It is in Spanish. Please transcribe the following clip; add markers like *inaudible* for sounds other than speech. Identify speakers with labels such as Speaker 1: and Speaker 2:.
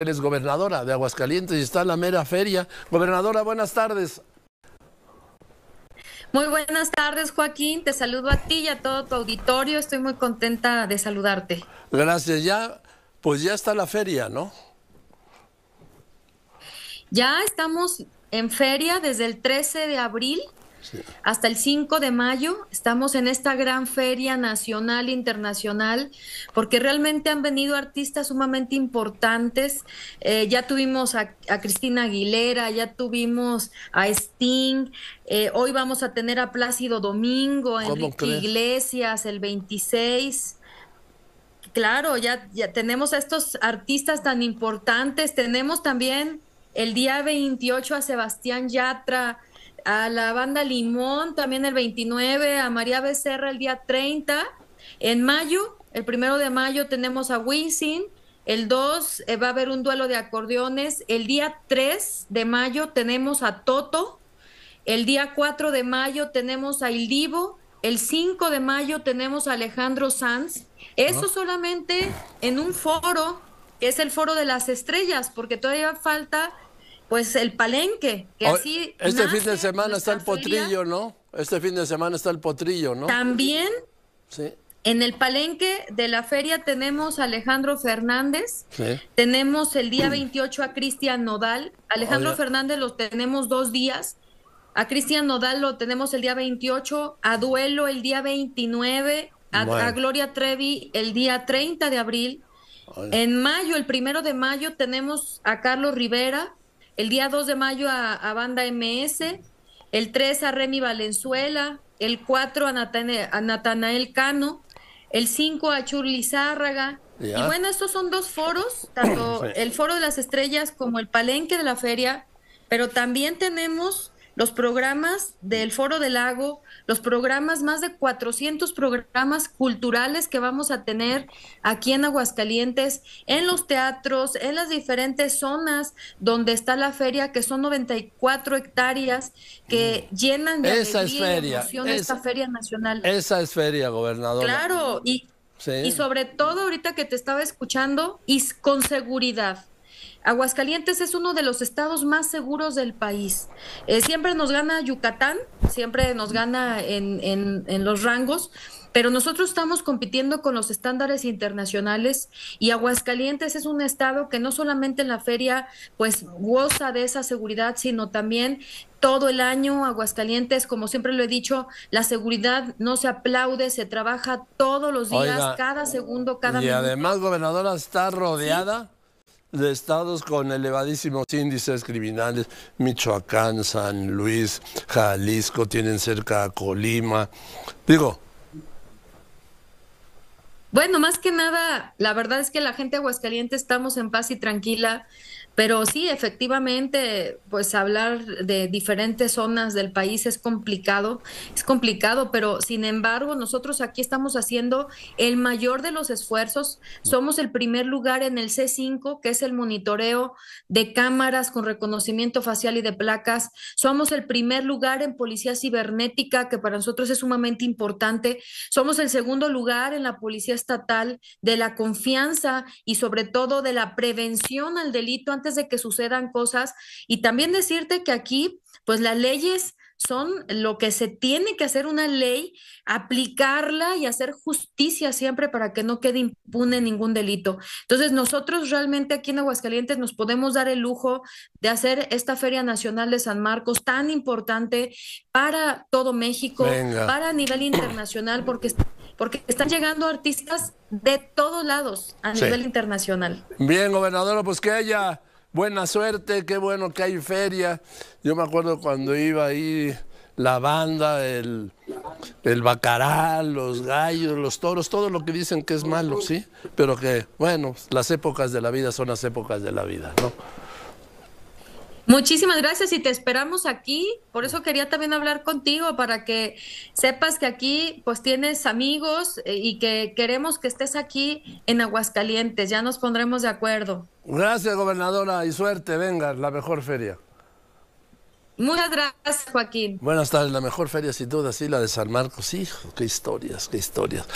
Speaker 1: Eres gobernadora de Aguascalientes y está en la mera feria. Gobernadora, buenas tardes.
Speaker 2: Muy buenas tardes, Joaquín. Te saludo a ti y a todo tu auditorio. Estoy muy contenta de saludarte.
Speaker 1: Gracias. Ya, pues ya está la feria, ¿no?
Speaker 2: Ya estamos en feria desde el 13 de abril hasta el 5 de mayo estamos en esta gran feria nacional, internacional, porque realmente han venido artistas sumamente importantes. Eh, ya tuvimos a, Cristina Aguilera, ya tuvimos a Sting, eh, hoy vamos a tener a Plácido Domingo, en Iglesias, el 26 claro, ya, ya, tenemos a estos artistas tan importantes, tenemos también el día 28 a Sebastián Yatra, a la banda Limón también el 29, a María Becerra el día 30. En mayo, el primero de mayo, tenemos a Wisin. El 2 eh, va a haber un duelo de acordeones. El día 3 de mayo tenemos a Toto. El día 4 de mayo tenemos a Ildivo. El 5 de mayo tenemos a Alejandro Sanz. Eso ah. solamente en un foro, que es el foro de las estrellas, porque todavía falta pues el palenque, que así. Este fin
Speaker 1: de semana está el potrillo, ¿no? Este fin de semana está el potrillo, ¿no? También.
Speaker 2: En el palenque de la feria tenemos a Alejandro Fernández, sí. tenemos el día 28 a Cristian Nodal, Alejandro Fernández lo tenemos dos días, a Cristian Nodal lo tenemos el día 28, a Duelo el día 29, a, Gloria Trevi el día 30 de abril, en mayo, el primero de mayo, tenemos a Carlos Rivera, el día 2 de mayo a, Banda MS, el 3 a Remy Valenzuela, el 4 a, Natanael, Cano, el 5 a Churli Zárraga. Y bueno, estos son dos foros, *clears throat* tanto el Foro de las Estrellas como el Palenque de la Feria, pero también tenemos los programas del Foro del Lago, los programas, más de 400 programas culturales que vamos a tener aquí en Aguascalientes, en los teatros, en las diferentes zonas donde está la feria, que son 94 hectáreas que mm. llenan de esa feria, esa, esta feria nacional. Esa
Speaker 1: es feria, gobernador. Claro,
Speaker 2: y, y sobre todo ahorita que te estaba escuchando, y con seguridad. Aguascalientes es uno de los estados más seguros del país. Eh, siempre nos gana Yucatán, siempre nos gana en, los rangos, pero nosotros estamos compitiendo con los estándares internacionales y Aguascalientes es un estado que no solamente en la feria pues goza de esa seguridad, sino también todo el año Aguascalientes, como siempre lo he dicho, la seguridad no se aplaude, se trabaja todos los días, cada segundo, cada día. minuto. Y
Speaker 1: además, gobernadora, está rodeada de estados con elevadísimos índices criminales, Michoacán, San Luis, Jalisco, tienen cerca a Colima. Digo,
Speaker 2: bueno, más que nada, la verdad es que la gente de Aguascalientes estamos en paz y tranquila, pero sí, efectivamente, pues hablar de diferentes zonas del país es complicado, es complicado, pero sin embargo, nosotros aquí estamos haciendo el mayor de los esfuerzos. Somos el primer lugar en el C5, que es el monitoreo de cámaras con reconocimiento facial y de placas. Somos el primer lugar en policía cibernética, que para nosotros es sumamente importante. Somos el segundo lugar en la policía estatal, de la confianza y sobre todo de la prevención al delito antes de que sucedan cosas. Y también decirte que aquí, pues las leyes son lo que se tiene que hacer una ley, aplicarla y hacer justicia siempre para que no quede impune ningún delito. Entonces, nosotros realmente aquí en Aguascalientes nos podemos dar el lujo de hacer esta Feria Nacional de San Marcos tan importante para todo México, para para nivel internacional, porque porque están llegando artistas de todos lados a nivel internacional.
Speaker 1: Bien, gobernadora, pues que haya buena suerte, qué bueno que hay feria. Yo me acuerdo cuando iba ahí la banda, el, el bacaral, los gallos, los toros, todo lo que dicen que es malo, ¿sí? Pero que, bueno, las épocas de la vida son las épocas de la vida, ¿no?
Speaker 2: Muchísimas gracias y te esperamos aquí. Por eso quería también hablar contigo para que sepas que aquí pues tienes amigos eh, y que queremos que estés aquí en Aguascalientes. Ya nos pondremos de acuerdo.
Speaker 1: Gracias, gobernadora, y suerte. Venga, la mejor feria.
Speaker 2: Muchas gracias, Joaquín.
Speaker 1: Buenas tardes. La mejor feria, sin duda, sí, la de San Marcos. Hijo, qué historias, qué historias.